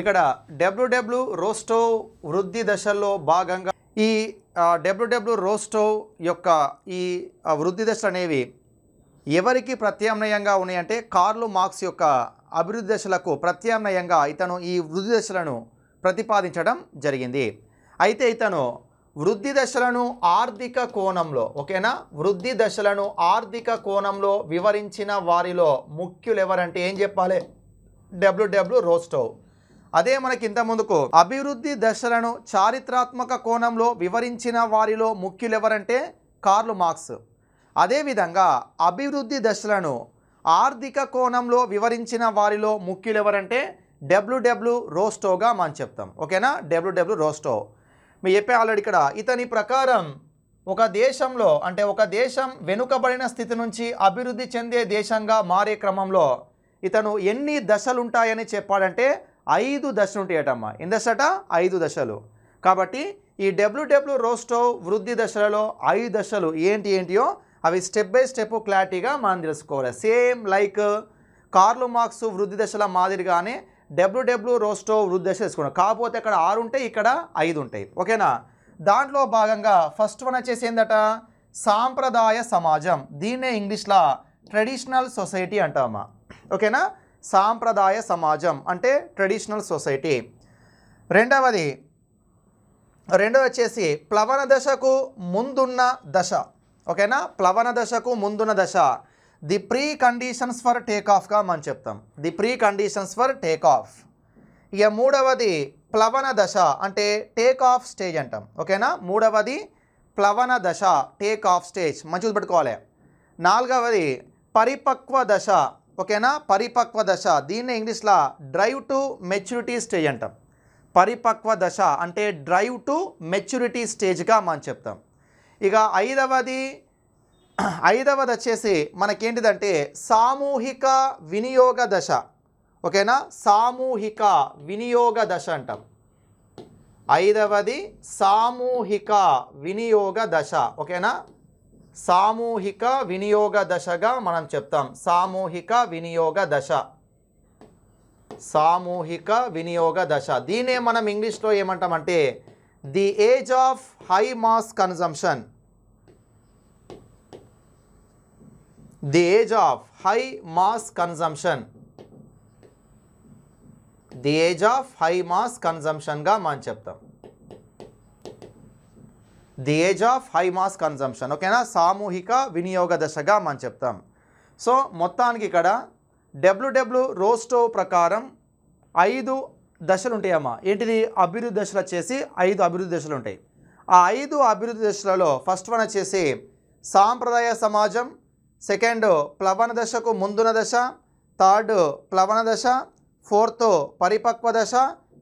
ఇక్కడ డబ్ల్యూడబ్ల్యూ రోస్టో వృద్ధి దశల్లో భాగంగా ఈ డబ్ల్యూడబ్ల్యూ రోస్టో యొక్క ఈ వృద్ధి దశలు అనేవి ఎవరికి ప్రత్యామ్నాయంగా ఉన్నాయంటే కార్లు మార్క్స్ యొక్క అభివృద్ధి దశలకు ప్రత్యామ్నాయంగా ఇతను ఈ వృద్ధి దశలను ప్రతిపాదించడం జరిగింది అయితే ఇతను వృద్ధి దశలను ఆర్థిక కోణంలో ఓకేనా వృద్ధి దశలను ఆర్థిక కోణంలో వివరించిన వారిలో ముఖ్యులు ఎవరంటే ఏం చెప్పాలి డబ్ల్యూడబ్ల్యూ రోస్టోవ్ అదే మనకి ఇంత ముందుకు అభివృద్ధి దశలను చారిత్రాత్మక కోణంలో వివరించిన వారిలో ముఖ్యులెవరంటే కార్లు మార్క్స్ అదేవిధంగా అభివృద్ధి దశలను ఆర్థిక కోణంలో వివరించిన వారిలో ముఖ్యులెవరంటే డబ్ల్యూడబ్ల్యూ రోస్టోగా మనం చెప్తాం ఓకేనా డబ్ల్యూడబ్ల్యూ రోస్టో మీ చెప్పే ఆల్రెడీ ఇక్కడ ఇతని ప్రకారం ఒక దేశంలో అంటే ఒక దేశం వెనుకబడిన స్థితి నుంచి అభివృద్ధి చెందే దేశంగా మారే క్రమంలో ఇతను ఎన్ని దశలుంటాయని చెప్పాడంటే ఐదు దశలు ఉంటాయటమ్మ ఎన్ని దశట ఐదు దశలు కాబట్టి ఈ డబ్ల్యూడబ్ల్యూ రోస్టో వృద్ధి దశలలో ఐదు దశలు ఏంటి ఏంటియో అవి స్టెప్ బై స్టెప్ క్లారిటీగా మనం తెలుసుకోవాలి సేమ్ లైక్ కార్లు మార్క్స్ వృద్ధి దశల మాదిరిగానే డబ్ల్యూడబ్ల్యూ రోస్టో వృద్ధి దశ తెలుసుకున్నాం కాకపోతే ఇక్కడ ఆరు ఉంటాయి ఇక్కడ ఐదు ఉంటాయి ఓకేనా దాంట్లో భాగంగా ఫస్ట్ వన్ వచ్చేసి ఏంటట సాంప్రదాయ సమాజం దీన్నే ఇంగ్లీష్లో ట్రెడిషనల్ సొసైటీ అంటామా ఓకేనా సాంప్రదాయ సమాజం అంటే ట్రెడిషనల్ సొసైటీ రెండవది రెండవ వచ్చేసి ప్లవన దశకు ముందున్న దశ ఓకేనా ప్లవన దశకు ముందున్న దశ the pre conditions for take ఆఫ్గా మనం చెప్తాం the pre conditions for take off ఇక మూడవది ప్లవన దశ అంటే టేక్ ఆఫ్ స్టేజ్ అంటాం ఓకేనా మూడవది ప్లవన దశ టేక్ ఆఫ్ స్టేజ్ మంచి పెట్టుకోవాలి నాలుగవది పరిపక్వ దశ ఓకేనా పరిపక్వ దశ దీన్ని ఇంగ్లీష్లో డ్రైవ్ టు మెచ్యూరిటీ స్టేజ్ అంటాం పరిపక్వ దశ అంటే డ్రైవ్ టు మెచ్యూరిటీ స్టేజ్గా మనం చెప్తాం ఇక ఐదవది ఐదవది వచ్చేసి మనకేంటిదంటే సామూహిక వినియోగ దశ ఓకేనా సామూహిక వినియోగ దశ అంటాం ఐదవది సామూహిక వినియోగ దశ ఓకేనా సామూహిక వినియోగ దశగా మనం చెప్తాం సామూహిక వినియోగ దశ సామూహిక వినియోగ దశ దీనే మనం ఇంగ్లీష్లో ఏమంటామంటే the age of high mass consumption the age of high mass consumption the age of high mass కన్జంప్షన్గా మనం చెప్తాం the age of high mass consumption ఓకేనా సామూహిక వినియోగ దశగా మనం చెప్తాం సో మొత్తానికి ఇక్కడ డబ్ల్యూడబ్ల్యూ రోస్టో ప్రకారం ఐదు దశలు ఉంటాయమ్మా ఏంటిది అభివృద్ధి దశలు వచ్చేసి ఐదు అభివృద్ధి దశలు ఉంటాయి ఆ ఐదు అభివృద్ధి దశలలో ఫస్ట్ వన్ వచ్చేసి సాంప్రదాయ సమాజం సెకండ్ ప్లవన దశకు ముందున దశ థర్డ్ ప్లవన దశ ఫోర్త్ పరిపక్వ దశ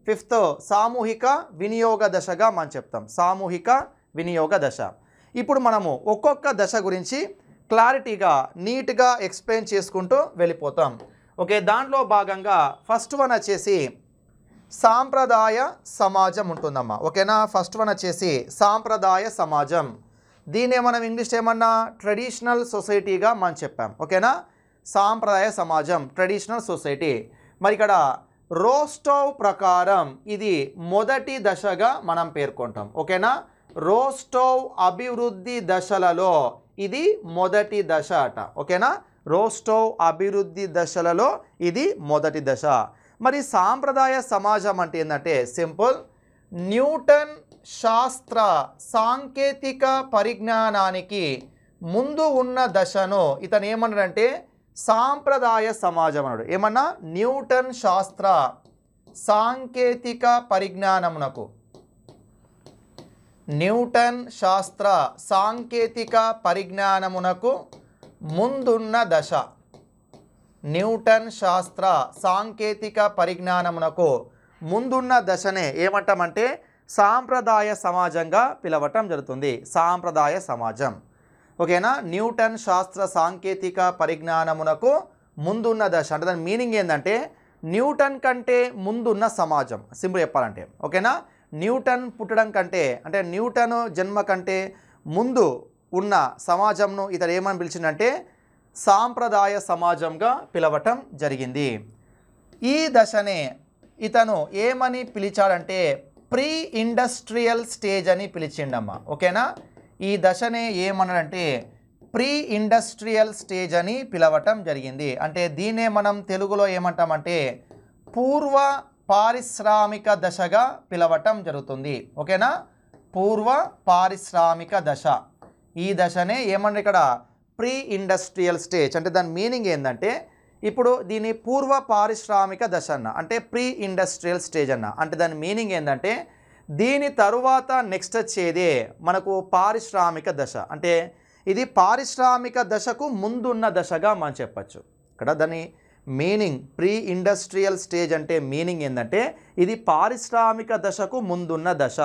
ఫిఫ్త్ సామూహిక వినియోగ దశగా మనం చెప్తాం సామూహిక వినియోగ దశ ఇప్పుడు మనము ఒక్కొక్క దశ గురించి క్లారిటీగా నీట్గా ఎక్స్ప్లెయిన్ చేసుకుంటూ వెళ్ళిపోతాం ఓకే దాంట్లో భాగంగా ఫస్ట్ వన్ వచ్చేసి సాంప్రదాయ సమాజం ఉంటుందమ్మా ఓకేనా ఫస్ట్ వన్ వచ్చేసి సాంప్రదాయ సమాజం దీన్నే మనం ఇంగ్లీష్ ఏమన్నా ట్రెడిషనల్ సొసైటీగా మనం చెప్పాం ఓకేనా సాంప్రదాయ సమాజం ట్రెడిషనల్ సొసైటీ మరి ఇక్కడ రోస్టోవ్ ప్రకారం ఇది మొదటి దశగా మనం పేర్కొంటాం ఓకేనా రోస్టోవ్ అభివృద్ధి దశలలో ఇది మొదటి దశ అట ఓకేనా రోస్టోవ్ అభివృద్ధి దశలలో ఇది మొదటి దశ మరి సాంప్రదాయ సమాజం అంటే ఏంటంటే సింపుల్ న్యూటన్ శాస్త్ర సాంకేతిక పరిజ్ఞానానికి ముందు ఉన్న దశను ఇతను ఏమన్నాడంటే సాంప్రదాయ సమాజం అన్నాడు ఏమన్నా న్యూటన్ శాస్త్ర సాంకేతిక పరిజ్ఞానమునకు న్యూటన్ శాస్త్ర సాంకేతిక పరిజ్ఞానమునకు ముందున్న దశ న్యూటన్ శాస్త్ర సాంకేతిక పరిజ్ఞానమునకు ముందున్న దశనే ఏమంటామంటే సాంప్రదాయ సమాజంగా పిలవటం జరుగుతుంది సాంప్రదాయ సమాజం ఓకేనా న్యూటన్ శాస్త్ర సాంకేతిక పరిజ్ఞానమునకు ముందున్న దశ అంటే దాని మీనింగ్ ఏంటంటే న్యూటన్ కంటే ముందున్న సమాజం సింపుల్ చెప్పాలంటే ఓకేనా న్యూటన్ పుట్టడం కంటే అంటే న్యూటన్ జన్మ కంటే ముందు ఉన్న సమాజంను ఇతడు ఏమని పిలిచిందంటే సాంప్రదాయ సమాజంగా పిలవటం జరిగింది ఈ దశనే ఇతను ఏమని పిలిచాడంటే ప్రీ ఇండస్ట్రియల్ స్టేజ్ అని పిలిచిండమ్మ ఓకేనా ఈ దశనే ఏమనంటే ప్రీ ఇండస్ట్రియల్ స్టేజ్ అని పిలవటం జరిగింది అంటే దీన్నే మనం తెలుగులో ఏమంటామంటే పూర్వ పారిశ్రామిక దశగా పిలవటం జరుగుతుంది ఓకేనా పూర్వ పారిశ్రామిక దశ ఈ దశనే ఏమన్నా ఇక్కడ ప్రీ ఇండస్ట్రియల్ స్టేజ్ అంటే దాని మీనింగ్ ఏంటంటే ఇప్పుడు దీని పూర్వ పారిశ్రామిక దశ అన్న అంటే ప్రీ ఇండస్ట్రియల్ స్టేజ్ అన్న అంటే దాని మీనింగ్ ఏంటంటే దీని తరువాత నెక్స్ట్ వచ్చేదే మనకు పారిశ్రామిక దశ అంటే ఇది పారిశ్రామిక దశకు ముందున్న దశగా మనం చెప్పచ్చు ఇక్కడ దాని మీనింగ్ ప్రీ ఇండస్ట్రియల్ స్టేజ్ అంటే మీనింగ్ ఏంటంటే ఇది పారిశ్రామిక దశకు ముందున్న దశ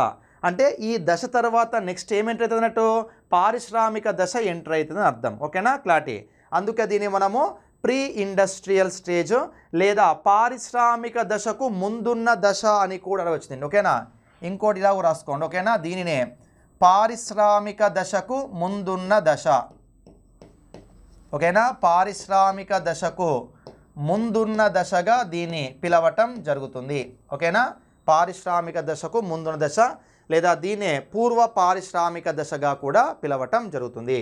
అంటే ఈ దశ తర్వాత నెక్స్ట్ ఏమెంటర్ అవుతుంది అన్నట్టు పారిశ్రామిక దశ ఎంటర్ అవుతుందని అర్థం ఓకేనా క్లారిటీ అందుకే దీన్ని మనము ప్రీ ఇండస్ట్రియల్ స్టేజ్ లేదా పారిశ్రామిక దశకు ముందున్న దశ అని కూడా అడగచ్చింది ఓకేనా ఇంకోటి ఇలా రాసుకోండి ఓకేనా దీనినే పారిశ్రామిక దశకు ముందున్న దశ ఓకేనా పారిశ్రామిక దశకు ముందున్న దశగా దీన్ని పిలవటం జరుగుతుంది ఓకేనా పారిశ్రామిక దశకు ముందున్న దశ లేదా దీనే పూర్వ పారిశ్రామిక దశగా కూడా పిలవటం జరుగుతుంది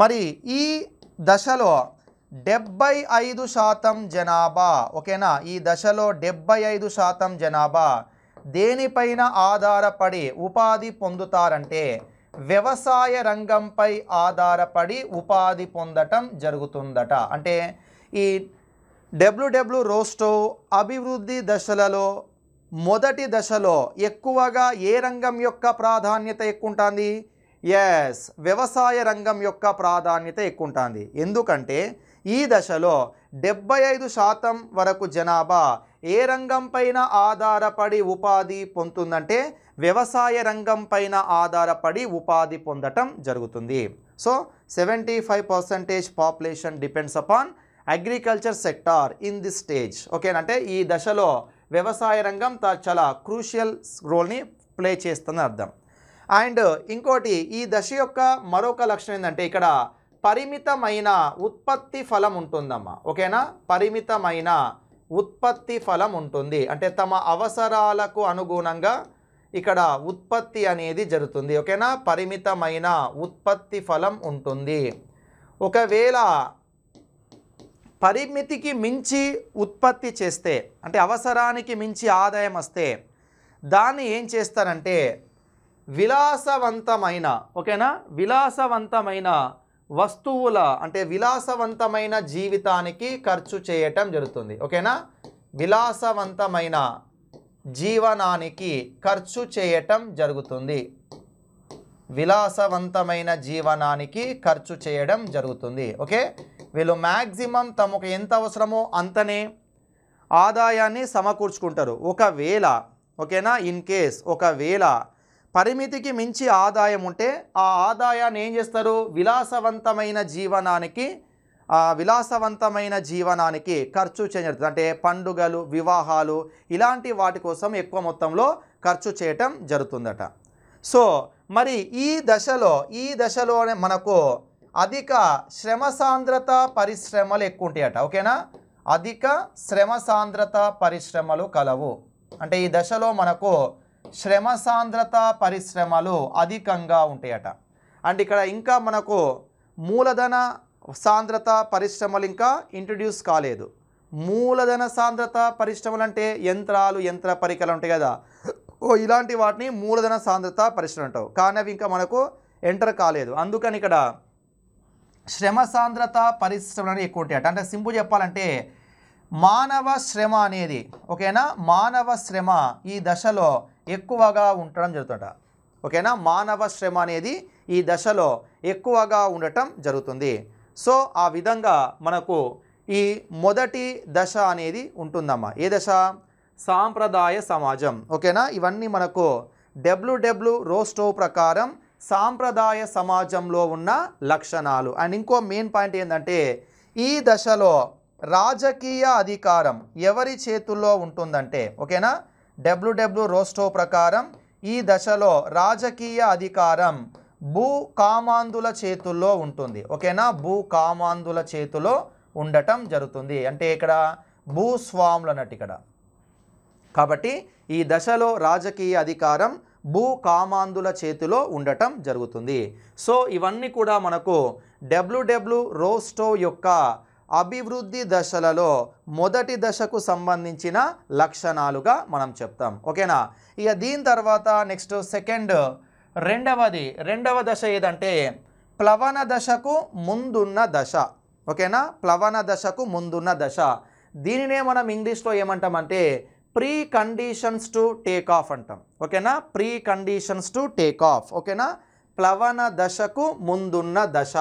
మరి ఈ దశలో డెబ్బై ఐదు శాతం జనాభా ఓకేనా ఈ దశలో డెబ్బై ఐదు శాతం జనాభా దేనిపైన ఆధారపడి ఉపాధి పొందుతారంటే వ్యవసాయ రంగంపై ఆధారపడి ఉపాధి పొందటం జరుగుతుందట అంటే ఈ డబ్ల్యూడబ్ల్యూ రోస్టో అభివృద్ధి దశలలో మొదటి దశలో ఎక్కువగా ఏ రంగం యొక్క ప్రాధాన్యత ఎక్కువ ఉంటుంది ఎస్ వ్యవసాయ రంగం యొక్క ప్రాధాన్యత ఎక్కువ ఉంటుంది ఎందుకంటే ఈ దశలో డెబ్బై ఐదు శాతం వరకు జనాభా ఏ రంగంపైన ఆధారపడి ఉపాధి పొందుతుందంటే వ్యవసాయ రంగం పైన ఆధారపడి ఉపాధి పొందటం జరుగుతుంది so seventy five percentage population depends upon agriculture sector in this stage ఓకేనంటే ఈ దశలో వ్యవసాయ రంగం చాలా క్రూషియల్ రోల్ని ప్లే చేస్తుందని అర్థం అండ్ ఇంకోటి ఈ దశ యొక్క మరొక లక్షణం ఏంటంటే ఇక్కడ పరిమితమైన ఉత్పత్తి ఫలం ఉంటుందమ్మా ఓకేనా పరిమితమైన ఉత్పత్తి ఫలం ఉంటుంది అంటే తమ అవసరాలకు అనుగుణంగా ఇక్కడ ఉత్పత్తి అనేది జరుగుతుంది ఓకేనా పరిమితమైన ఉత్పత్తి ఫలం ఉంటుంది ఒకవేళ పరిమితికి మించి ఉత్పత్తి చేస్తే అంటే అవసరానికి మించి ఆదాయం వస్తే దాన్ని ఏం చేస్తారంటే విలాసవంతమైన ఓకేనా విలాసవంతమైన వస్తువుల అంటే విలాసవంతమైన జీవితానికి ఖర్చు చేయటం జరుగుతుంది ఓకేనా విలాసవంతమైన జీవనానికి ఖర్చు చేయటం జరుగుతుంది విలాసవంతమైన జీవనానికి ఖర్చు చేయడం జరుగుతుంది ఓకే వీళ్ళు మ్యాక్సిమం తమకు ఎంత అవసరమో అంతనే ఆదాయాన్ని సమకూర్చుకుంటారు ఒకవేళ ఓకేనా ఇన్ కేస్ ఒకవేళ పరిమితికి మించి ఆదాయం ఉంటే ఆ ఆదాయాన్ని ఏం చేస్తారు విలాసవంతమైన జీవనానికి విలాసవంతమైన జీవనానికి ఖర్చు చేయడం అంటే పండుగలు వివాహాలు ఇలాంటి వాటి కోసం ఎక్కువ మొత్తంలో ఖర్చు చేయటం జరుగుతుందట సో మరి ఈ దశలో ఈ దశలోనే మనకు అధిక శ్రమ సాంద్రత పరిశ్రమలు ఎక్కువ ఉంటాయట ఓకేనా అధిక శ్రమ సాంద్రత పరిశ్రమలు కలవు అంటే ఈ దశలో మనకు శ్రమ సాంద్రత పరిశ్రమలు అధికంగా ఉంటాయట అండ్ ఇక్కడ ఇంకా మనకు మూలధన సాంద్రత పరిశ్రమలు ఇంకా ఇంట్రడ్యూస్ కాలేదు మూలధన సాంద్రత పరిశ్రమలు అంటే యంత్రాలు యంత్ర పరికరాలు ఉంటాయి కదా ఓ ఇలాంటి వాటిని మూలధన సాంద్రత పరిశ్రమ అంటావు కానీ అవి ఇంకా మనకు ఎంటర్ కాలేదు అందుకని ఇక్కడ శ్రమ సాంద్రత పరిశ్రమ అనేది ఎక్కువ ఉంటాయట అంటే సింపుల్ చెప్పాలంటే మానవ శ్రమ అనేది ఓకేనా మానవ శ్రమ ఈ దశలో ఎక్కువగా ఉండటం జరుగుతుంట ఓకేనా మానవ శ్రమ అనేది ఈ దశలో ఎక్కువగా ఉండటం జరుగుతుంది సో ఆ విధంగా మనకు ఈ మొదటి దశ అనేది ఉంటుందమ్మా ఏ దశ సాంప్రదాయ సమాజం ఓకేనా ఇవన్నీ మనకు డబ్ల్యూడబ్ల్యూ రోస్టో ప్రకారం సాంప్రదాయ సమాజంలో ఉన్న లక్షణాలు అండ్ ఇంకో మెయిన్ పాయింట్ ఏంటంటే ఈ దశలో రాజకీయ అధికారం ఎవరి చేతుల్లో ఉంటుందంటే ఓకేనా డబ్ల్యూడబ్ల్యూ రోస్టో ప్రకారం ఈ దశలో రాజకీయ అధికారం భూ కామాందుల చేతుల్లో ఉంటుంది ఓకేనా భూ కామాందుల చేతిలో ఉండటం జరుగుతుంది అంటే ఇక్కడ భూస్వాములు అన్నట్టు ఇక్కడ కాబట్టి ఈ దశలో రాజకీయ అధికారం భూ కామాందుల చేతిలో ఉండటం జరుగుతుంది సో ఇవన్నీ కూడా మనకు డబ్ల్యూడబ్ల్యూ రోస్టో యొక్క అభివృద్ధి దశలలో మొదటి దశకు సంబంధించిన లక్షణాలుగా మనం చెప్తాం ఓకేనా ఇక దీని తర్వాత నెక్స్ట్ సెకండ్ రెండవది రెండవ దశ ఏదంటే ప్లవన దశకు ముందున్న దశ ఓకేనా ప్లవన దశకు ముందున్న దశ దీనినే మనం ఇంగ్లీష్లో ఏమంటామంటే pre conditions to take off అంటాం ఓకేనా pre conditions to take off ఓకేనా ప్లవన దశకు ముందున్న దశ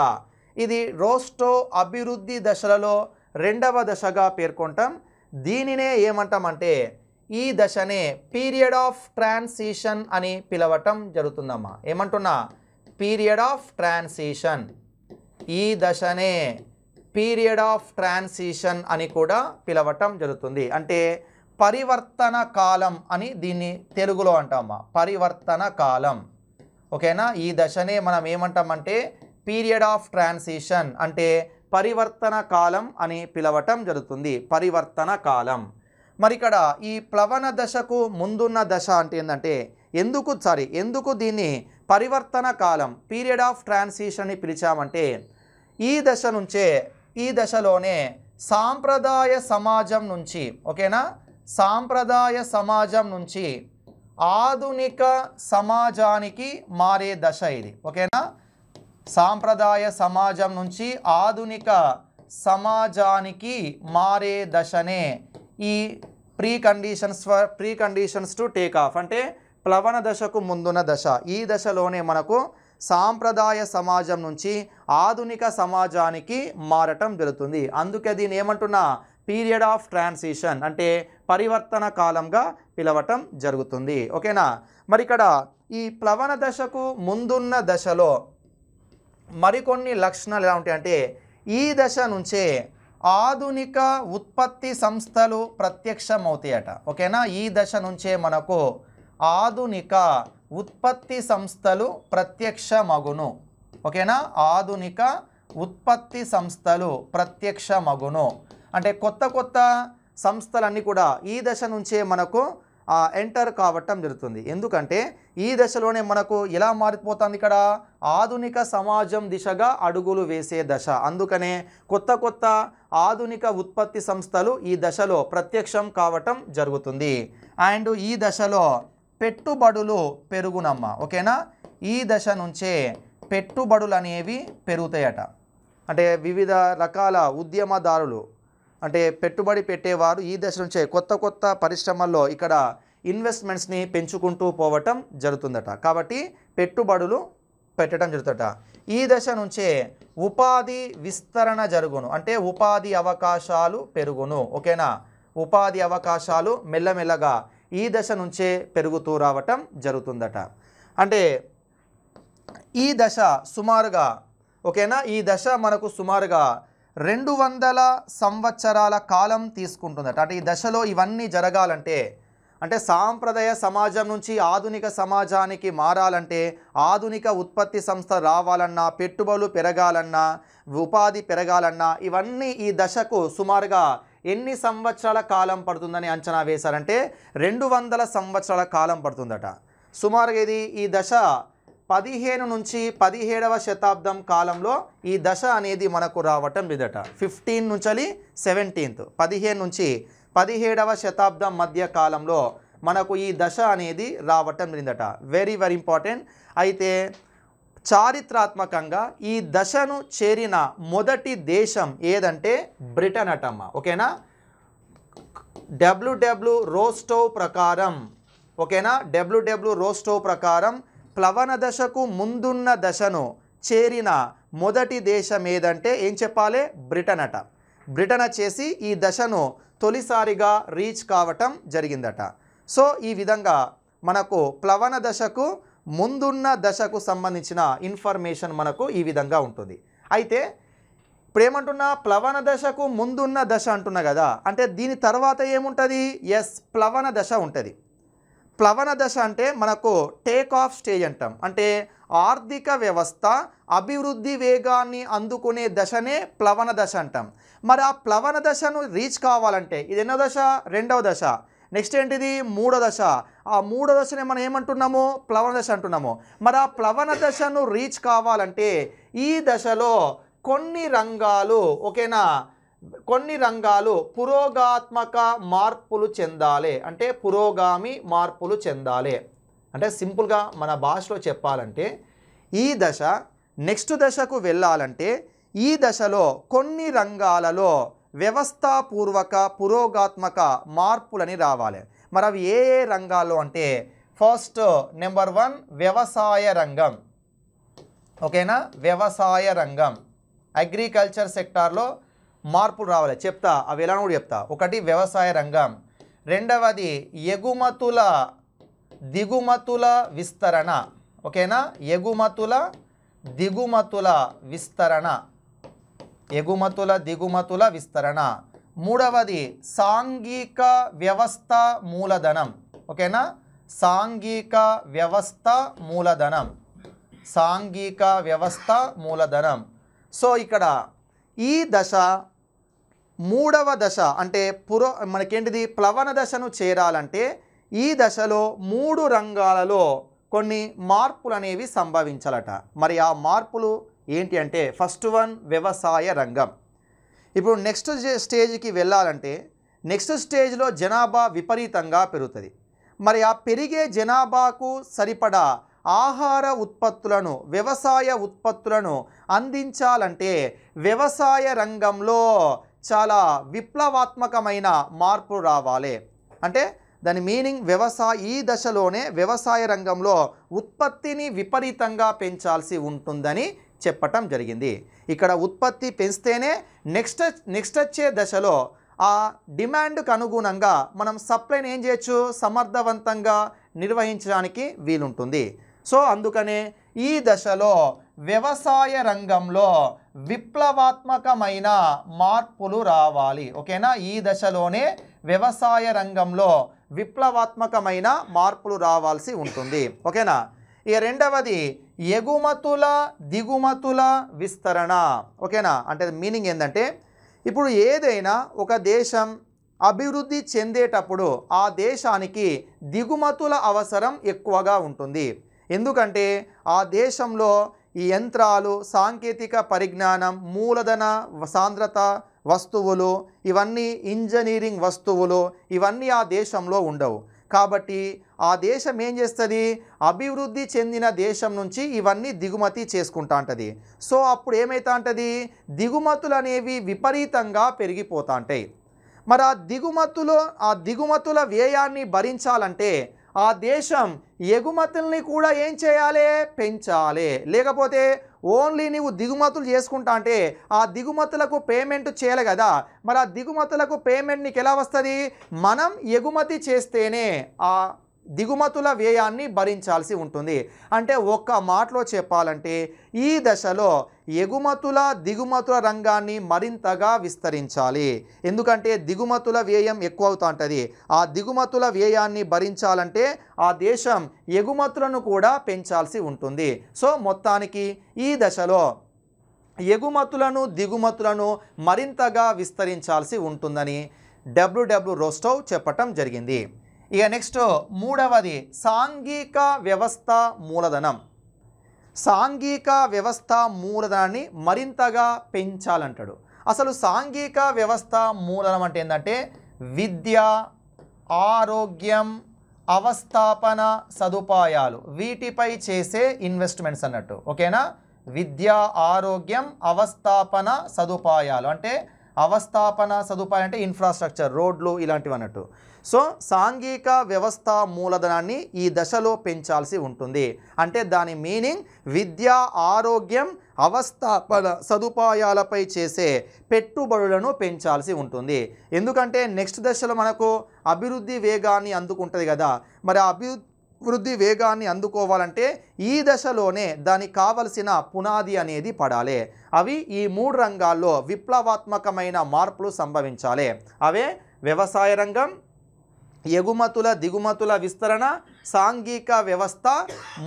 ఇది రోస్టో అభివృద్ధి దశలలో రెండవ దశగా పేర్కొంటాం దీనినే ఏమంటామంటే ఈ దశనే పీరియడ్ ఆఫ్ ట్రాన్సిషన్ అని పిలవటం జరుగుతుందమ్మా ఏమంటున్నా పీరియడ్ ఆఫ్ ట్రాన్సిషన్ ఈ దశనే పీరియడ్ ఆఫ్ ట్రాన్సిషన్ అని కూడా పిలవటం జరుగుతుంది అంటే పరివర్తన కాలం అని దీన్ని తెలుగులో అంటామా పరివర్తన కాలం ఓకేనా ఈ దశనే మనం ఏమంటామంటే పీరియడ్ ఆఫ్ ట్రాన్సిషన్ అంటే పరివర్తన కాలం అని పిలవటం జరుగుతుంది పరివర్తన కాలం మరి ఇక్కడ ఈ ప్లవన దశకు ముందున్న దశ అంటే ఏంటంటే ఎందుకు సారీ ఎందుకు దీన్ని పరివర్తన కాలం పీరియడ్ ఆఫ్ ట్రాన్సిషన్ అని పిలిచామంటే ఈ దశ నుంచే ఈ దశలోనే సాంప్రదాయ సమాజం నుంచి ఓకేనా సాంప్రదాయ సమాజం నుంచి ఆధునిక సమాజానికి మారే దశ ఇది ఓకేనా సాంప్రదాయ సమాజం నుంచి ఆధునిక సమాజానికి మారే దశనే ఈ pre conditions for pre conditions to take off అంటే ప్లవన దశకు ముందున్న దశ ఈ దశలోనే మనకు సాంప్రదాయ సమాజం నుంచి ఆధునిక సమాజానికి మారటం జరుగుతుంది అందుకే దీని ఏమంటున్నా పీరియడ్ ఆఫ్ ట్రాన్సిషన్ అంటే పరివర్తన కాలంగా పిలవటం జరుగుతుంది ఓకేనా మరి ఇక్కడ ఈ ప్లవన దశకు ముందున్న దశలో మరికొన్ని లక్షణాలు ఎలా అంటే ఈ దశ నుంచే ఆధునిక ఉత్పత్తి సంస్థలు ప్రత్యక్షమవుతాయట ఓకేనా ఈ దశ నుంచే మనకు ఆధునిక ఉత్పత్తి సంస్థలు ప్రత్యక్షమగును ఓకేనా ఆధునిక ఉత్పత్తి సంస్థలు ప్రత్యక్షమగును అంటే కొత్త కొత్త సంస్థలన్నీ కూడా ఈ దశ నుంచే మనకు ఎంటర్ కావటం జరుగుతుంది ఎందుకంటే ఈ దశలోనే మనకు ఎలా మారిపోతుంది ఇక్కడ ఆధునిక సమాజం దిశగా అడుగులు వేసే దశ అందుకనే కొత్త కొత్త ఆధునిక ఉత్పత్తి సంస్థలు ఈ దశలో ప్రత్యక్షం కావటం జరుగుతుంది అండ్ ఈ దశలో పెట్టుబడులు పెరుగునమ్మ ఓకేనా ఈ దశ నుంచే పెట్టుబడులు అనేవి పెరుగుతాయట అంటే వివిధ రకాల ఉద్యమదారులు అంటే పెట్టుబడి పెట్టేవారు ఈ దశ నుంచే కొత్త కొత్త పరిశ్రమల్లో ఇక్కడ ఇన్వెస్ట్మెంట్స్ని పెంచుకుంటూ పోవటం జరుగుతుందట కాబట్టి పెట్టుబడులు పెట్టడం జరుగుతుందట ఈ దశ నుంచే ఉపాధి విస్తరణ జరుగును అంటే ఉపాధి అవకాశాలు పెరుగును ఓకేనా ఉపాధి అవకాశాలు మెల్లమెల్లగా ఈ దశ నుంచే పెరుగుతూ రావటం జరుగుతుందట అంటే ఈ దశ సుమారుగా ఓకేనా ఈ దశ మనకు సుమారుగా రెండు వందల సంవత్సరాల కాలం తీసుకుంటుందట అంటే ఈ దశలో ఇవన్నీ జరగాలంటే అంటే సాంప్రదాయ సమాజం నుంచి ఆధునిక సమాజానికి మారాలంటే ఆధునిక ఉత్పత్తి సంస్థ రావాలన్నా పెట్టుబడులు పెరగాలన్నా ఉపాధి పెరగాలన్నా ఇవన్నీ ఈ దశకు సుమారుగా ఎన్ని సంవత్సరాల కాలం పడుతుందని అంచనా వేశారంటే రెండు వందల సంవత్సరాల కాలం పడుతుందట సుమారుగా ఇది ఈ దశ పదిహేను నుంచి పదిహేడవ శతాబ్దం కాలంలో ఈ దశ అనేది మనకు రావటం విదట ఫిఫ్టీన్ నుంచి సెవెంటీన్త్ పదిహేను నుంచి పదిహేడవ శతాబ్దం మధ్య కాలంలో మనకు ఈ దశ అనేది రావటం లేదట వెరీ వెరీ ఇంపార్టెంట్ అయితే చారిత్రాత్మకంగా ఈ దశను చేరిన మొదటి దేశం ఏదంటే బ్రిటన్ అటమ్మ ఓకేనా డబ్ల్యూడబ్ల్యూ రోస్టో ప్రకారం ఓకేనా డబ్ల్యూడబ్ల్యూ రోస్టో ప్రకారం ప్లవన దశకు ముందున్న దశను చేరిన మొదటి దేశం ఏదంటే ఏం చెప్పాలి బ్రిటన్ అట బ్రిటన్ చేసి ఈ దశను తొలిసారిగా రీచ్ కావటం జరిగిందట సో ఈ విధంగా మనకు ప్లవన దశకు ముందున్న దశకు సంబంధించిన ఇన్ఫర్మేషన్ మనకు ఈ విధంగా ఉంటుంది అయితే ఇప్పుడేమంటున్నా ప్లవన దశకు ముందున్న దశ అంటున్నా కదా అంటే దీని తర్వాత ఏముంటుంది ఎస్ ప్లవన దశ ఉంటుంది ప్లవన దశ అంటే మనకు టేక్ ఆఫ్ స్టేజ్ అంటాం అంటే ఆర్థిక వ్యవస్థ అభివృద్ధి వేగాన్ని అందుకునే దశనే ప్లవన దశ అంటాం మరి ఆ ప్లవన దశను రీచ్ కావాలంటే ఇది ఎన్నో దశ రెండవ దశ నెక్స్ట్ ఏంటిది మూడో దశ ఆ మూడో దశని మనం ఏమంటున్నాము ప్లవన దశ అంటున్నాము మరి ఆ ప్లవన దశను రీచ్ కావాలంటే ఈ దశలో కొన్ని రంగాలు ఓకేనా కొన్ని రంగాలు పురోగాత్మక మార్పులు చెందాలి అంటే పురోగామి మార్పులు చెందాలి అంటే సింపుల్గా మన భాషలో చెప్పాలంటే ఈ దశ నెక్స్ట్ దశకు వెళ్ళాలంటే ఈ దశలో కొన్ని రంగాలలో వ్యవస్థాపూర్వక పురోగాత్మక మార్పులని రావాలి మరి అవి ఏ ఏ రంగాల్లో అంటే ఫస్ట్ నెంబర్ వన్ వ్యవసాయ రంగం ఓకేనా వ్యవసాయ రంగం అగ్రికల్చర్ సెక్టార్లో మార్పులు రావాలి చెప్తా అవి ఎలా కూడా చెప్తా ఒకటి వ్యవసాయ రంగం రెండవది ఎగుమతుల దిగుమతుల విస్తరణ ఓకేనా ఎగుమతుల దిగుమతుల విస్తరణ ఎగుమతుల దిగుమతుల విస్తరణ మూడవది సాంఘిక వ్యవస్థ మూలధనం ఓకేనా సాంఘిక వ్యవస్థ మూలధనం సాంఘిక వ్యవస్థ మూలధనం సో ఇక్కడ ఈ దశ మూడవ దశ అంటే పుర మనకేంటిది ప్లవన దశను చేరాలంటే ఈ దశలో మూడు రంగాలలో కొన్ని మార్పులు అనేవి సంభవించాలట మరి ఆ మార్పులు ఏంటి అంటే ఫస్ట్ వన్ వ్యవసాయ రంగం ఇప్పుడు నెక్స్ట్ స్టేజ్కి వెళ్ళాలంటే నెక్స్ట్ స్టేజ్లో జనాభా విపరీతంగా పెరుగుతుంది మరి ఆ పెరిగే జనాభాకు సరిపడా ఆహార ఉత్పత్తులను వ్యవసాయ ఉత్పత్తులను అందించాలంటే వ్యవసాయ రంగంలో చాలా విప్లవాత్మకమైన మార్పు రావాలి అంటే దాని మీనింగ్ వ్యవసాయ ఈ దశలోనే వ్యవసాయ రంగంలో ఉత్పత్తిని విపరీతంగా పెంచాల్సి ఉంటుందని చెప్పటం జరిగింది ఇక్కడ ఉత్పత్తి పెంచితేనే నెక్స్ట్ నెక్స్ట్ వచ్చే దశలో ఆ డిమాండ్కు అనుగుణంగా మనం సప్లైని ఏం చేయొచ్చు సమర్థవంతంగా నిర్వహించడానికి వీలుంటుంది సో అందుకనే ఈ దశలో వ్యవసాయ రంగంలో విప్లవాత్మకమైన మార్పులు రావాలి ఓకేనా ఈ దశలోనే వ్యవసాయ రంగంలో విప్లవాత్మకమైన మార్పులు రావాల్సి ఉంటుంది ఓకేనా ఇక రెండవది ఎగుమతుల దిగుమతుల విస్తరణ ఓకేనా అంటే మీనింగ్ ఏంటంటే ఇప్పుడు ఏదైనా ఒక దేశం అభివృద్ధి చెందేటప్పుడు ఆ దేశానికి దిగుమతుల అవసరం ఎక్కువగా ఉంటుంది ఎందుకంటే ఆ దేశంలో ఈ యంత్రాలు సాంకేతిక పరిజ్ఞానం మూలధన సాంద్రత వస్తువులు ఇవన్నీ ఇంజనీరింగ్ వస్తువులు ఇవన్నీ ఆ దేశంలో ఉండవు కాబట్టి ఆ దేశం ఏం చేస్తుంది అభివృద్ధి చెందిన దేశం నుంచి ఇవన్నీ దిగుమతి చేసుకుంటా ఉంటుంది సో అప్పుడు ఏమవుతా ఉంటుంది దిగుమతులు అనేవి విపరీతంగా పెరిగిపోతా ఉంటాయి మరి ఆ దిగుమతులు ఆ దిగుమతుల వ్యయాన్ని భరించాలంటే ఆ దేశం ఎగుమతుల్ని కూడా ఏం చేయాలి పెంచాలి లేకపోతే ఓన్లీ నీవు దిగుమతులు చేసుకుంటా అంటే ఆ దిగుమతులకు పేమెంట్ చేయాలి కదా మరి ఆ దిగుమతులకు పేమెంట్ నీకు ఎలా వస్తుంది మనం ఎగుమతి చేస్తేనే ఆ దిగుమతుల వ్యయాన్ని భరించాల్సి ఉంటుంది అంటే ఒక్క మాటలో చెప్పాలంటే ఈ దశలో ఎగుమతుల దిగుమతుల రంగాన్ని మరింతగా విస్తరించాలి ఎందుకంటే దిగుమతుల వ్యయం ఎక్కువ ఉంటుంది ఆ దిగుమతుల వ్యయాన్ని భరించాలంటే ఆ దేశం ఎగుమతులను కూడా పెంచాల్సి ఉంటుంది సో మొత్తానికి ఈ దశలో ఎగుమతులను దిగుమతులను మరింతగా విస్తరించాల్సి ఉంటుందని డబ్ల్యూడబ్ల్యూ రోస్టవ్ చెప్పటం జరిగింది ఇక నెక్స్ట్ మూడవది సాంఘిక వ్యవస్థ మూలధనం సాంఘిక వ్యవస్థ మూలధనాన్ని మరింతగా పెంచాలంటాడు అసలు సాంఘిక వ్యవస్థ మూలధనం అంటే ఏంటంటే విద్య ఆరోగ్యం అవస్థాపన సదుపాయాలు వీటిపై చేసే ఇన్వెస్ట్మెంట్స్ అన్నట్టు ఓకేనా విద్య ఆరోగ్యం అవస్థాపన సదుపాయాలు అంటే అవస్థాపన సదుపాయం అంటే ఇన్ఫ్రాస్ట్రక్చర్ రోడ్లు ఇలాంటివి అన్నట్టు సో సాంఘిక వ్యవస్థ మూలధనాన్ని ఈ దశలో పెంచాల్సి ఉంటుంది అంటే దాని మీనింగ్ విద్య ఆరోగ్యం అవస్థాపన సదుపాయాలపై చేసే పెట్టుబడులను పెంచాల్సి ఉంటుంది ఎందుకంటే నెక్స్ట్ దశలో మనకు అభివృద్ధి వేగాన్ని అందుకుంటుంది కదా మరి అభివృద్ధి వృద్ధి వేగాన్ని అందుకోవాలంటే ఈ దశలోనే దానికి కావలసిన పునాది అనేది పడాలి అవి ఈ మూడు రంగాల్లో విప్లవాత్మకమైన మార్పులు సంభవించాలి అవే వ్యవసాయ రంగం ఎగుమతుల దిగుమతుల విస్తరణ సాంఘిక వ్యవస్థ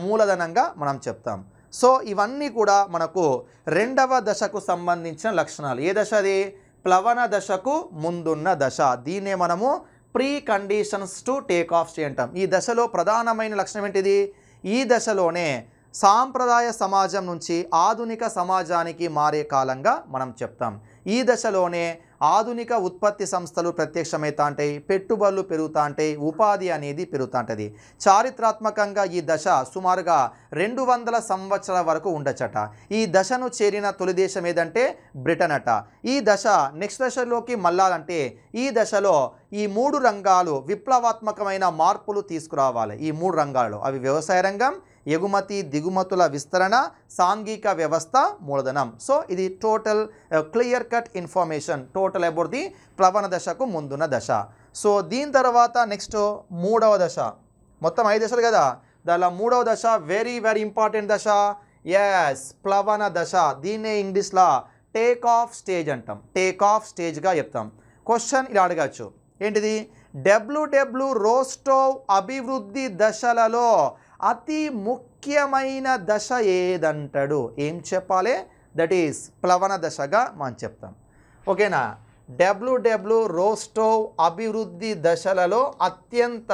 మూలధనంగా మనం చెప్తాం సో ఇవన్నీ కూడా మనకు రెండవ దశకు సంబంధించిన లక్షణాలు ఏ దశ అది ప్లవన దశకు ముందున్న దశ దీన్నే మనము pre conditions to take off చేయటం ఈ దశలో ప్రధానమైన లక్షణం ఏంటిది ఈ దశలోనే సాంప్రదాయ సమాజం నుంచి ఆధునిక సమాజానికి మారే కాలంగా మనం చెప్తాం ఈ దశలోనే ఆధునిక ఉత్పత్తి సంస్థలు ప్రత్యక్షమైతా ఉంటాయి పెట్టుబడులు పెరుగుతా ఉంటాయి ఉపాధి అనేది పెరుగుతూ ఉంటుంది చారిత్రాత్మకంగా ఈ దశ సుమారుగా రెండు వందల సంవత్సరాల వరకు ఉండొచ్చట ఈ దశను చేరిన తొలి దేశం ఏదంటే బ్రిటన్ అట ఈ దశ నెక్స్ట్ దశలోకి మళ్ళాలంటే ఈ దశలో ఈ మూడు రంగాలు విప్లవాత్మకమైన మార్పులు తీసుకురావాలి ఈ మూడు రంగాలు అవి వ్యవసాయ రంగం ఎగుమతి దిగుమతుల విస్తరణ సాంఘిక వ్యవస్థ మూలధనం సో ఇది total clear cut information total about the ప్లవన దశకు ముందున్న దశ సో దీని తర్వాత నెక్స్ట్ మూడవ దశ మొత్తం ఐదు దశలు కదా దానిలో మూడవ దశ వెరీ వెరీ ఇంపార్టెంట్ దశ ఎస్ ప్లవన దశ దీన్నే ఇంగ్లీష్లో టేక్ ఆఫ్ స్టేజ్ అంటాం టేక్ ఆఫ్ స్టేజ్గా చెప్తాం క్వశ్చన్ ఇలా అడగచ్చు ఏంటిది డబ్ల్యూడబ్ల్యూ రోస్టోవ్ అభివృద్ధి దశలలో అతి ముఖ్యమైన దశ ఏదంటాడు ఏం చెప్పాలి దట్ ఈస్ ప్లవన దశగా మనం చెప్తాం ఓకేనా డబ్ల్యూడబ్ల్యూ రోస్టోవ్ అభివృద్ధి దశలలో అత్యంత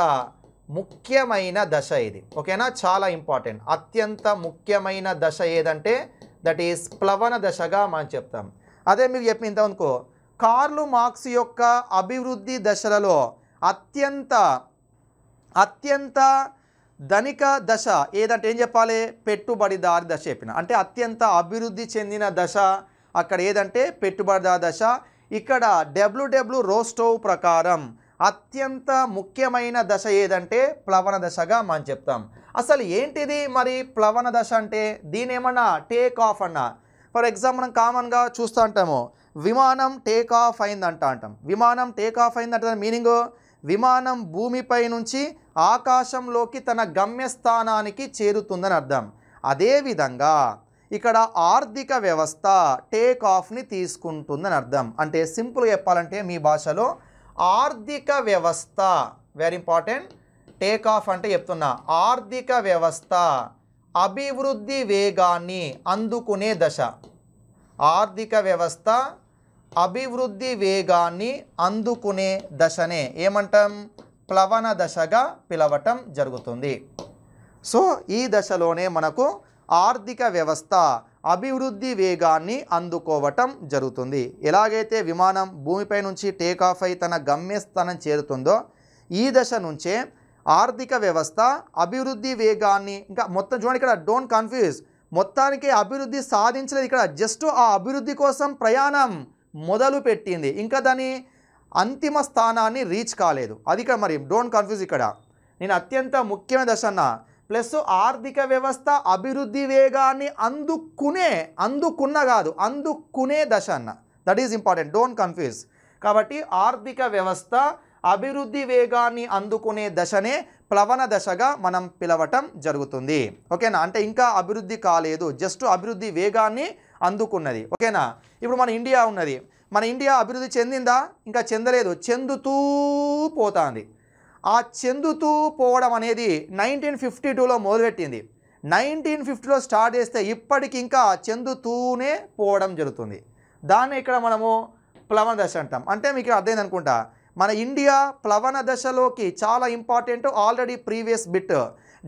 ముఖ్యమైన దశ ఇది ఓకేనా చాలా ఇంపార్టెంట్ అత్యంత ముఖ్యమైన దశ ఏదంటే దట్ ఈస్ ప్లవన దశగా మనం చెప్తాం అదే మీకు చెప్పింది అనుకో కార్లు మార్క్స్ యొక్క అభివృద్ధి దశలలో అత్యంత అత్యంత ధనిక దశ ఏదంటే ఏం చెప్పాలి పెట్టుబడిదారి దశ చెప్పిన అంటే అత్యంత అభివృద్ధి చెందిన దశ అక్కడ ఏదంటే పెట్టుబడిదారి దశ ఇక్కడ డబ్ల్యూడబ్ల్యూ రోస్టోవ్ ప్రకారం అత్యంత ముఖ్యమైన దశ ఏదంటే ప్లవన దశగా మనం చెప్తాం అసలు ఏంటిది మరి ప్లవన దశ అంటే దీని ఏమన్నా టేక్ ఆఫ్ అన్న ఫర్ ఎగ్జాంపుల్ మనం కామన్గా చూస్తూ ఉంటాము విమానం టేక్ ఆఫ్ అయిందంట అంటాం విమానం టేక్ ఆఫ్ అయిందంటే మీనింగ్ విమానం భూమిపై నుంచి ఆకాశంలోకి తన గమ్యస్థానానికి చేరుతుందని అర్థం అదేవిధంగా ఇక్కడ ఆర్థిక వ్యవస్థ టేక్ ఆఫ్ని తీసుకుంటుందని అర్థం అంటే సింపుల్ చెప్పాలంటే మీ భాషలో ఆర్థిక వ్యవస్థ వెరీ ఇంపార్టెంట్ టేక్ ఆఫ్ అంటే చెప్తున్నా ఆర్థిక వ్యవస్థ అభివృద్ధి వేగాన్ని అందుకునే దశ ఆర్థిక వ్యవస్థ అభివృద్ధి వేగాన్ని అందుకునే దశనే ఏమంటాం ప్లవన దశగా పిలవటం జరుగుతుంది సో ఈ దశలోనే మనకు ఆర్థిక వ్యవస్థ అభివృద్ధి వేగాన్ని అందుకోవటం జరుగుతుంది ఎలాగైతే విమానం భూమిపై నుంచి టేకాఫ్ అయి తన గమ్యస్థానం చేరుతుందో ఈ దశ నుంచే ఆర్థిక వ్యవస్థ అభివృద్ధి వేగాన్ని ఇంకా మొత్తం చూడండి ఇక్కడ డోంట్ కన్ఫ్యూజ్ మొత్తానికి అభివృద్ధి సాధించలేదు ఇక్కడ జస్ట్ ఆ అభివృద్ధి కోసం ప్రయాణం మొదలు పెట్టింది ఇంకా దాని అంతిమ స్థానాన్ని రీచ్ కాలేదు అది ఇక్కడ మరి డోంట్ కన్ఫ్యూజ్ ఇక్కడ నేను అత్యంత ముఖ్యమైన దశ అన్న ప్లస్ ఆర్థిక వ్యవస్థ అభివృద్ధి వేగాన్ని అందుకునే అందుకున్న కాదు అందుకునే దశ అన్న that is important don't confuse కాబట్టి ఆర్థిక వ్యవస్థ అభివృద్ధి వేగాన్ని అందుకునే దశనే ప్లవన దశగా మనం పిలవటం జరుగుతుంది ఓకేనా అంటే ఇంకా అభివృద్ధి కాలేదు జస్ట్ అభివృద్ధి వేగాన్ని అందుకున్నది ఓకేనా ఇప్పుడు మన ఇండియా ఉన్నది మన ఇండియా అభివృద్ధి చెందిందా ఇంకా చెందలేదు చెందుతూ పోతుంది ఆ చెందుతూ పోవడం అనేది నైన్టీన్ ఫిఫ్టీ టూలో మొదలుపెట్టింది నైన్టీన్ ఫిఫ్టీలో స్టార్ట్ చేస్తే ఇప్పటికి ఇంకా చెందుతూనే పోవడం జరుగుతుంది దాన్ని ఇక్కడ మనము ప్లవన దశ అంటాం అంటే మీకు అర్థమైంది అనుకుంటా మన ఇండియా ప్లవన దశలోకి చాలా important already previous bit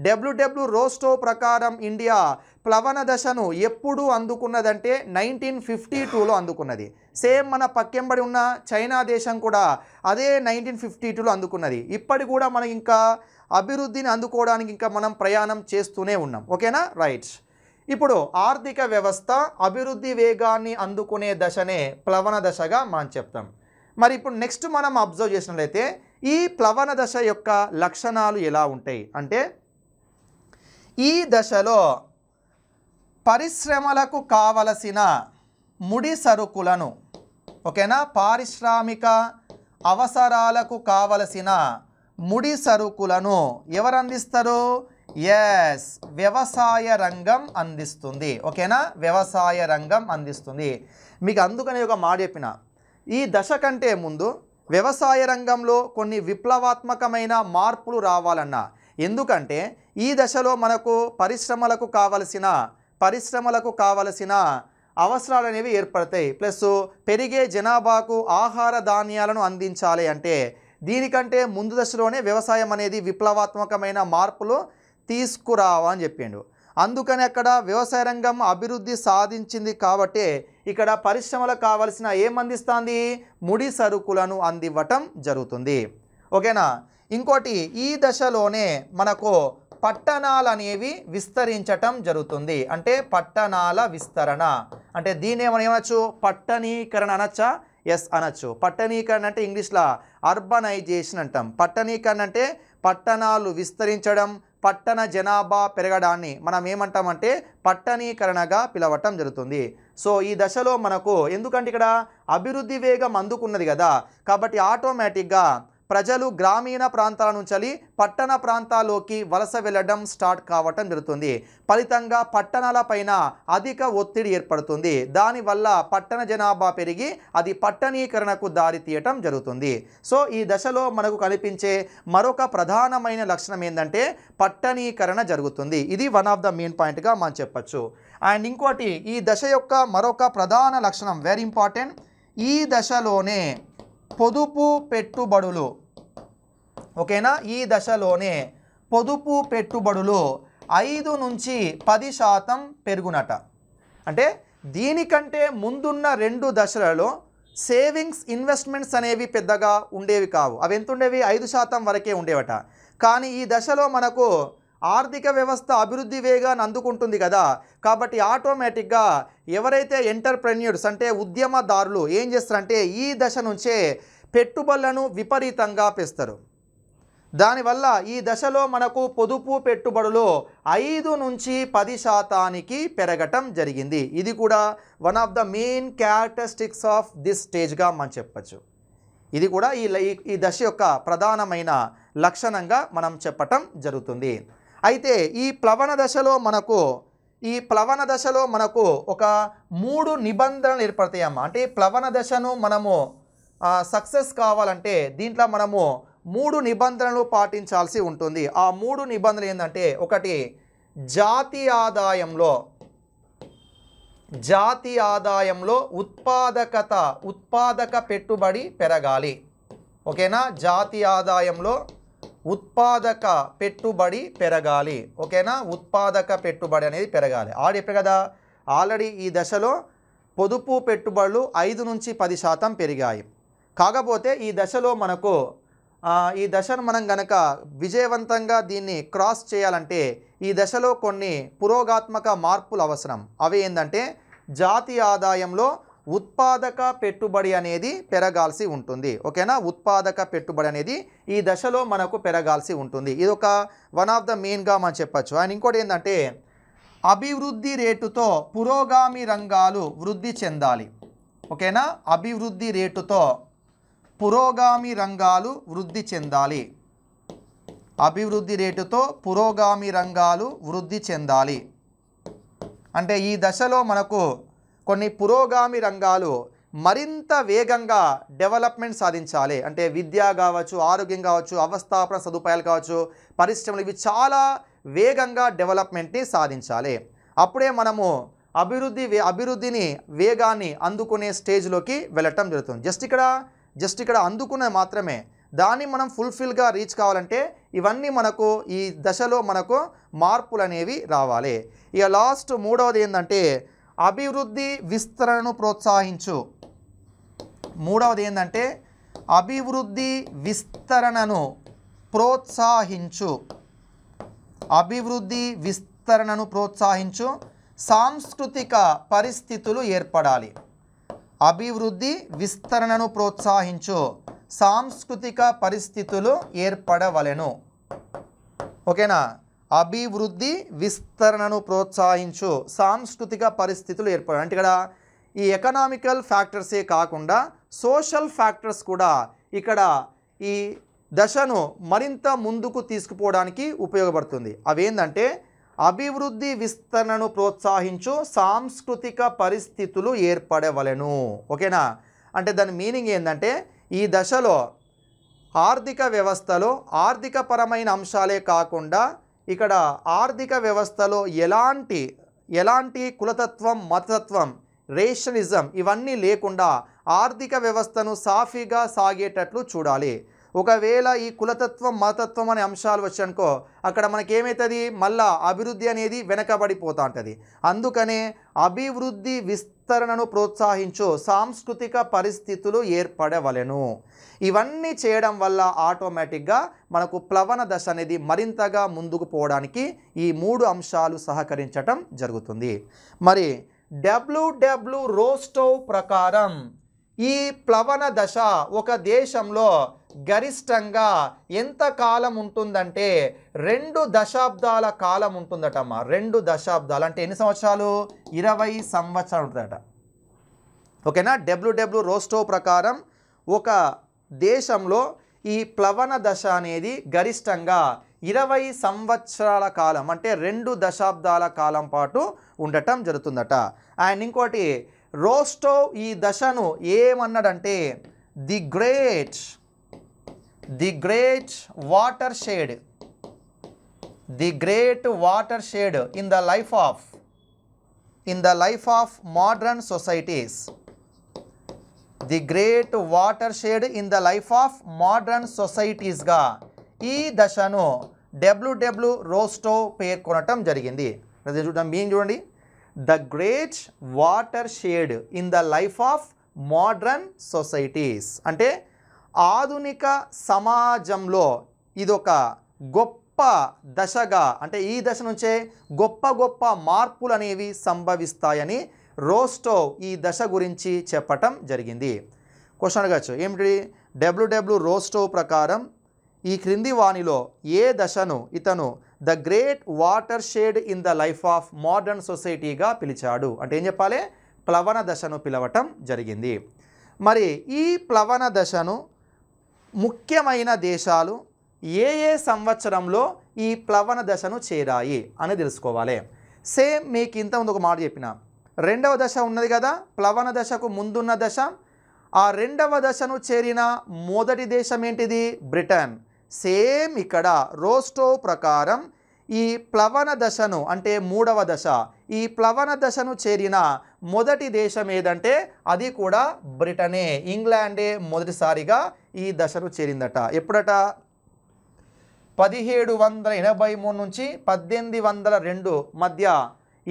W W Rostow ప్రకారం ఇండియా ప్లవన దశను ఎప్పుడు అందుకున్నదంటే నైన్టీన్ ఫిఫ్టీ టూలో అందుకున్నది సేమ్ మన పక్కెంబడి ఉన్న చైనా దేశం కూడా అదే నైన్టీన్ ఫిఫ్టీ టూలో అందుకున్నది ఇప్పటి కూడా మనం ఇంకా అభివృద్ధిని అందుకోవడానికి ఇంకా మనం ప్రయాణం చేస్తూనే ఉన్నాం ఓకేనా రైట్ ఇప్పుడు ఆర్థిక వ్యవస్థ అభివృద్ధి వేగాన్ని అందుకునే దశనే ప్లవన దశగా మనం చెప్తాం మరి ఇప్పుడు నెక్స్ట్ మనం అబ్జర్వ్ చేసినట్లయితే ఈ ప్లవన దశ యొక్క లక్షణాలు ఎలా ఉంటాయి అంటే ఈ దశలో పరిశ్రమలకు కావలసిన ముడి సరుకులను ఓకేనా పారిశ్రామిక అవసరాలకు కావలసిన ముడి సరుకులను ఎవరు అందిస్తారు ఎస్ వ్యవసాయ రంగం అందిస్తుంది ఓకేనా వ్యవసాయ రంగం అందిస్తుంది మీకు అందుకని ఒక మాట చెప్పిన ఈ దశ కంటే ముందు వ్యవసాయ రంగంలో కొన్ని విప్లవాత్మకమైన మార్పులు రావాలన్న ఎందుకంటే ఈ దశలో మనకు పరిశ్రమలకు కావలసిన పరిశ్రమలకు కావలసిన అవసరాలు అనేవి ఏర్పడతాయి ప్లస్ పెరిగే జనాభాకు ఆహార ధాన్యాలను అందించాలి అంటే దీనికంటే ముందు దశలోనే వ్యవసాయం అనేది విప్లవాత్మకమైన మార్పులు తీసుకురావని చెప్పిండు అందుకని అక్కడ వ్యవసాయ రంగం అభివృద్ధి సాధించింది కాబట్టే ఇక్కడ పరిశ్రమలకు కావలసిన ఏమందిస్తుంది ముడి సరుకులను అందివ్వటం జరుగుతుంది ఓకేనా ఇంకోటి ఈ దశలోనే మనకు పట్టణాలు అనేవి విస్తరించటం జరుగుతుంది అంటే పట్టణాల విస్తరణ అంటే దీని ఏమనొచ్చు పట్టణీకరణ అనొచ్చా ఎస్ అనొచ్చు పట్టణీకరణ అంటే ఇంగ్లీష్లో అర్బనైజేషన్ అంటాం పట్టణీకరణ అంటే పట్టణాలు విస్తరించడం పట్టణ జనాభా పెరగడాన్ని మనం ఏమంటామంటే పట్టణీకరణగా పిలవటం జరుగుతుంది సో ఈ దశలో మనకు ఎందుకంటే ఇక్కడ అభివృద్ధి వేగం అందుకున్నది కదా కాబట్టి ఆటోమేటిక్గా ప్రజలు గ్రామీణ ప్రాంతాల నుంచి పట్టణ ప్రాంతాల్లోకి వలస వెళ్ళడం స్టార్ట్ కావటం జరుగుతుంది ఫలితంగా పట్టణాలపైన అధిక ఒత్తిడి ఏర్పడుతుంది దానివల్ల పట్టణ జనాభా పెరిగి అది పట్టణీకరణకు దారితీయటం జరుగుతుంది సో ఈ దశలో మనకు కనిపించే మరొక ప్రధానమైన లక్షణం ఏంటంటే పట్టణీకరణ జరుగుతుంది ఇది వన్ ఆఫ్ ద మెయిన్ పాయింట్గా మనం చెప్పచ్చు అండ్ ఇంకోటి ఈ దశ యొక్క మరొక ప్రధాన లక్షణం వెరీ ఇంపార్టెంట్ ఈ దశలోనే పొదుపు పెట్టుబడులు ఓకేనా ఈ దశలోనే పొదుపు పెట్టుబడులు ఐదు నుంచి పది శాతం పెరుగునట అంటే దీనికంటే ముందున్న రెండు దశలలో సేవింగ్స్ ఇన్వెస్ట్మెంట్స్ అనేవి పెద్దగా ఉండేవి కావు అవి ఎంత ఉండేవి ఐదు శాతం వరకే ఉండేవట కానీ ఈ దశలో మనకు ఆర్థిక వ్యవస్థ అభివృద్ధి వేగాన్ని అందుకుంటుంది కదా కాబట్టి ఆటోమేటిక్గా ఎవరైతే ఎంటర్ప్రెన్యూర్స్ అంటే ఉద్యమదారులు ఏం చేస్తారంటే ఈ దశ నుంచే పెట్టుబడులను విపరీతంగా పెస్తారు దానివల్ల ఈ దశలో మనకు పొదుపు పెట్టుబడులు ఐదు నుంచి పది శాతానికి పెరగటం జరిగింది ఇది కూడా one of the main characteristics of this స్టేజ్గా మనం చెప్పచ్చు ఇది కూడా ఈ ఈ దశ యొక్క ప్రధానమైన లక్షణంగా మనం చెప్పటం జరుగుతుంది అయితే ఈ ప్లవన దశలో మనకు ఈ ప్లవన దశలో మనకు ఒక మూడు నిబంధనలు ఏర్పడతాయమ్మా అంటే ప్లవన దశను మనము సక్సెస్ కావాలంటే దీంట్లో మనము మూడు నిబంధనలు పాటించాల్సి ఉంటుంది ఆ మూడు నిబంధనలు ఏంటంటే ఒకటి జాతి ఆదాయంలో జాతి ఆదాయంలో ఉత్పాదకత ఉత్పాదక పెట్టుబడి పెరగాలి ఓకేనా జాతి ఆదాయంలో ఉత్పాదక పెట్టుబడి పెరగాలి ఓకేనా ఉత్పాదక పెట్టుబడి అనేది పెరగాలి ఆల్రెడీ చెప్పే కదా ఆల్రెడీ ఈ దశలో పొదుపు పెట్టుబడులు ఐదు నుంచి పది శాతం పెరిగాయి కాకపోతే ఈ దశలో మనకు ఈ దశను మనం గనక విజయవంతంగా దీన్ని క్రాస్ చేయాలంటే ఈ దశలో కొన్ని పురోగాత్మక మార్పులు అవసరం అవి ఏంటంటే జాతీయ ఆదాయంలో ఉత్పాదక పెట్టుబడి అనేది పెరగాల్సి ఉంటుంది ఓకేనా ఉత్పాదక పెట్టుబడి అనేది ఈ దశలో మనకు పెరగాల్సి ఉంటుంది ఇది ఒక వన్ ఆఫ్ ద మెయిన్గా మనం చెప్పచ్చు అండ్ ఇంకోటి ఏంటంటే అభివృద్ధి రేటుతో పురోగామి రంగాలు వృద్ధి చెందాలి ఓకేనా అభివృద్ధి రేటుతో పురోగామి రంగాలు వృద్ధి చెందాలి అభివృద్ధి రేటుతో పురోగామి రంగాలు వృద్ధి చెందాలి అంటే ఈ దశలో మనకు కొన్ని పురోగామి రంగాలు మరింత వేగంగా డెవలప్మెంట్ సాధించాలి అంటే విద్య కావచ్చు ఆరోగ్యం కావచ్చు అవస్థాపన సదుపాయాలు కావచ్చు పరిశ్రమలు ఇవి చాలా వేగంగా డెవలప్మెంట్ని సాధించాలి అప్పుడే మనము అభివృద్ధి అభివృద్ధిని వేగాన్ని అందుకునే స్టేజ్లోకి వెళ్ళటం జరుగుతుంది జస్ట్ ఇక్కడ జస్ట్ ఇక్కడ అందుకునే మాత్రమే దాన్ని మనం ఫుల్ఫిల్గా రీచ్ కావాలంటే ఇవన్నీ మనకు ఈ దశలో మనకు మార్పులు అనేవి రావాలి ఇక లాస్ట్ మూడవది ఏంటంటే అభివృద్ధి విస్తరణను ప్రోత్సహించు మూడవది ఏంటంటే అభివృద్ధి విస్తరణను ప్రోత్సహించు అభివృద్ధి విస్తరణను ప్రోత్సహించు సాంస్కృతిక పరిస్థితులు ఏర్పడాలి అభివృద్ధి విస్తరణను ప్రోత్సహించు సాంస్కృతిక పరిస్థితులు ఏర్పడవలెను ఓకేనా అభివృద్ధి విస్తరణను ప్రోత్సహించు సాంస్కృతిక పరిస్థితులు ఏర్పడ అంటే ఇక్కడ ఈ ఎకనామికల్ ఫ్యాక్టర్సే కాకుండా సోషల్ ఫ్యాక్టర్స్ కూడా ఇక్కడ ఈ దశను మరింత ముందుకు తీసుకుపోవడానికి ఉపయోగపడుతుంది ఏంటంటే అభివృద్ధి విస్తరణను ప్రోత్సహించు సాంస్కృతిక పరిస్థితులు ఏర్పడవలను ఓకేనా అంటే దాని మీనింగ్ ఏంటంటే ఈ దశలో ఆర్థిక వ్యవస్థలో ఆర్థికపరమైన అంశాలే కాకుండా ఇక్కడ ఆర్థిక వ్యవస్థలో ఎలాంటి ఎలాంటి కులతత్వం మతతత్వం రేషనిజం ఇవన్నీ లేకుండా ఆర్థిక వ్యవస్థను సాఫీగా సాగేటట్లు చూడాలి ఒకవేళ ఈ కులతత్వం మతత్వం అనే అంశాలు వచ్చనుకో అక్కడ మనకేమవుతుంది మళ్ళా అభివృద్ధి అనేది వెనకబడిపోతూ ఉంటుంది అందుకనే అభివృద్ధి విస్తరణను ప్రోత్సహించు సాంస్కృతిక పరిస్థితులు ఏర్పడవలెను ఇవన్నీ చేయడం వల్ల ఆటోమేటిక్గా మనకు ప్లవన దశ అనేది మరింతగా ముందుకు పోవడానికి ఈ మూడు అంశాలు సహకరించటం జరుగుతుంది మరి డబ్ల్యూడబ్ల్యూ రోస్టో ప్రకారం ఈ ప్లవన దశ ఒక దేశంలో గరిష్టంగా ఎంత కాలం ఉంటుందంటే రెండు దశాబ్దాల కాలం అమ్మ రెండు దశాబ్దాలు అంటే ఎన్ని సంవత్సరాలు ఇరవై సంవత్సరాలు ఉంటుందట ఓకేనా డబ్ల్యూడబ్ల్యూ రోస్టో ప్రకారం ఒక దేశంలో ఈ ప్లవన దశ అనేది గరిష్టంగా ఇరవై సంవత్సరాల కాలం అంటే రెండు దశాబ్దాల కాలం పాటు ఉండటం జరుగుతుందట అండ్ ఇంకోటి రోస్టో ఈ దశను ఏమన్నాడంటే the great the great watershed the great watershed in the life of in the life of modern societies the great watershed in the life of modern సొసైటీస్గా ఈ దశను డబ్ల్యూడబ్ల్యూ రోస్టో పేర్కొనటం జరిగింది చూడటం చూడండి చూడండి the great watershed in the life of modern societies అంటే ఆధునిక సమాజంలో ఇదొక గొప్ప దశగా అంటే ఈ దశ నుంచే గొప్ప గొప్ప మార్పులు అనేవి సంభవిస్తాయని రోస్టో ఈ దశ గురించి చెప్పటం జరిగింది క్వశ్చన్ అడగచ్చు ఏమిటి డబ్ల్యూడబ్ల్యూ రోస్టో ప్రకారం ఈ క్రింది వాణిలో ఏ దశను ఇతను the great watershed in the life of modern సొసైటీగా పిలిచాడు అంటే ఏం చెప్పాలి ప్లవన దశను పిలవటం జరిగింది మరి ఈ ప్లవన దశను ముఖ్యమైన దేశాలు ఏ ఏ సంవత్సరంలో ఈ ప్లవన దశను చేరాయి అని తెలుసుకోవాలి సేమ్ మీకు ఇంతకుముందు ఒక మాట చెప్పిన రెండవ దశ ఉన్నది కదా ప్లవన దశకు ముందున్న దశ ఆ రెండవ దశను చేరిన మొదటి దేశం ఏంటిది బ్రిటన్ సేమ్ ఇక్కడ రోస్టో ప్రకారం ఈ ప్లవన దశను అంటే మూడవ దశ ఈ ప్లవన దశను చేరిన మొదటి దేశం ఏదంటే అది కూడా బ్రిటనే ఇంగ్లాండే మొదటిసారిగా ఈ దశను చేరిందట ఎప్పుడట పదిహేడు వందల ఎనభై మూడు నుంచి పద్దెనిమిది వందల రెండు మధ్య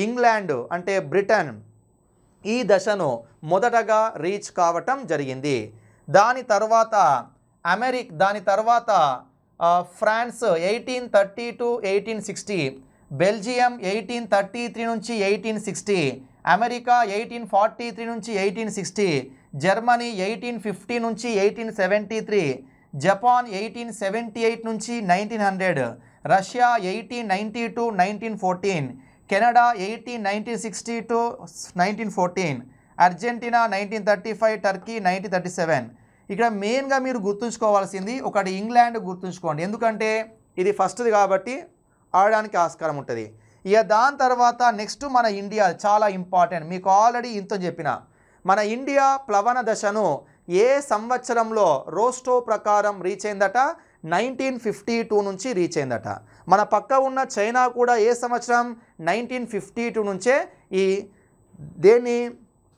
ఇంగ్లాండ్ అంటే బ్రిటన్ ఈ దశను మొదటగా రీచ్ కావటం జరిగింది దాని తర్వాత అమెరిక్ దాని తర్వాత France eighteen thirty two eighteen sixty Belgium eighteen thirty three నుంచి eighteen sixty America eighteen forty three నుంచి eighteen sixty Germany eighteen fifty నుంచి eighteen seventy three Japan eighteen seventy eight నుంచి nineteen hundred Russia eighteen ninety two nineteen fourteen Canada eighteen nineteen sixty two nineteen fourteen Argentina nineteen thirty five Turkey nineteen thirty seven ఇక్కడ మెయిన్గా మీరు గుర్తుంచుకోవాల్సింది ఒకటి England గుర్తుంచుకోండి ఎందుకంటే ఇది ఫస్ట్ది కాబట్టి ఆడడానికి ఆస్కారం ఉంటుంది ఇక దాని తర్వాత నెక్స్ట్ మన ఇండియా చాలా ఇంపార్టెంట్ మీకు ఆల్రెడీ ఇంత చెప్పిన మన ఇండియా ప్లవన దశను ఏ సంవత్సరంలో రోస్టో ప్రకారం రీచ్ అయిందట నైన్టీన్ ఫిఫ్టీ టూ నుంచి రీచ్ అయిందట మన పక్క ఉన్న చైనా కూడా ఏ సంవత్సరం నైన్టీన్ ఫిఫ్టీ టూ నుంచే ఈ దేన్ని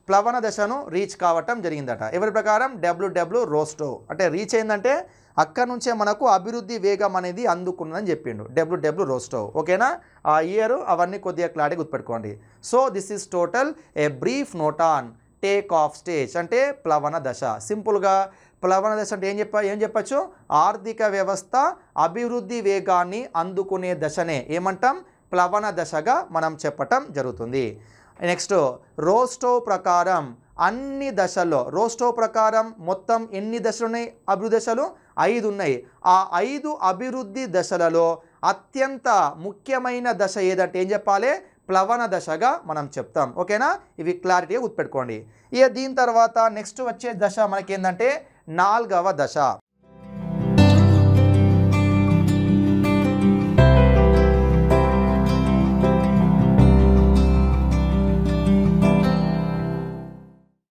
ప్లవన దశను రీచ్ కావటం జరిగిందట ఎవరి ప్రకారం డబ్ల్యూడబ్ల్యూ రోస్టో అంటే రీచ్ అయిందంటే అక్కడ నుంచే మనకు అభివృద్ధి వేగం అనేది అందుకున్నదని చెప్పిండు డబ్ల్యూడబ్ల్యూ రోస్టో ఓకేనా ఆ ఇయర్ అవన్నీ కొద్దిగా క్లారిటీ గుర్తుపెట్టుకోండి so this is total a brief note on take off stage అంటే ప్లవన దశ సింపుల్గా ప్లవన దశ అంటే ఏం చెప్ప ఏం చెప్పచ్చు ఆర్థిక వ్యవస్థ అభివృద్ధి వేగాన్ని అందుకునే దశనే ఏమంటాం ప్లవన దశగా మనం చెప్పటం జరుగుతుంది నెక్స్ట్ రోస్టో ప్రకారం అన్ని దశల్లో రోస్టో ప్రకారం మొత్తం ఎన్ని దశలు ఉన్నాయి అభివృద్ధి దశలు ఐదు ఉన్నాయి ఆ ఐదు అభివృద్ధి దశలలో అత్యంత ముఖ్యమైన దశ ఏదంటే ఏం చెప్పాలి ప్లవన దశగా మనం చెప్తాం ఓకేనా ఇవి క్లారిటీగా గుర్తుపెట్టుకోండి ఇక దీని తర్వాత నెక్స్ట్ వచ్చే దశ మనకేంటంటే నాలుగవ దశ